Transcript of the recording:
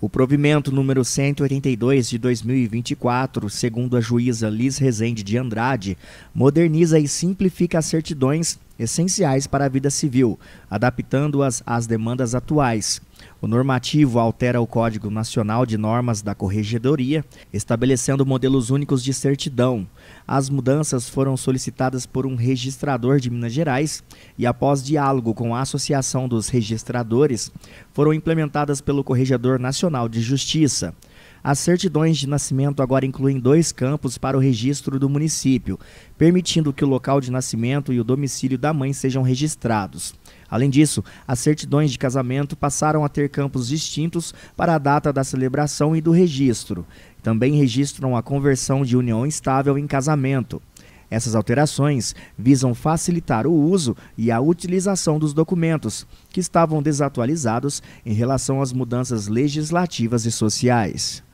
O provimento número 182 de 2024, segundo a juíza Liz Rezende de Andrade, moderniza e simplifica as certidões essenciais para a vida civil, adaptando-as às demandas atuais. O normativo altera o Código Nacional de Normas da Corregedoria, estabelecendo modelos únicos de certidão. As mudanças foram solicitadas por um registrador de Minas Gerais e, após diálogo com a Associação dos Registradores, foram implementadas pelo Corregedor Nacional de Justiça. As certidões de nascimento agora incluem dois campos para o registro do município, permitindo que o local de nascimento e o domicílio da mãe sejam registrados. Além disso, as certidões de casamento passaram a ter campos distintos para a data da celebração e do registro. Também registram a conversão de união estável em casamento. Essas alterações visam facilitar o uso e a utilização dos documentos, que estavam desatualizados em relação às mudanças legislativas e sociais.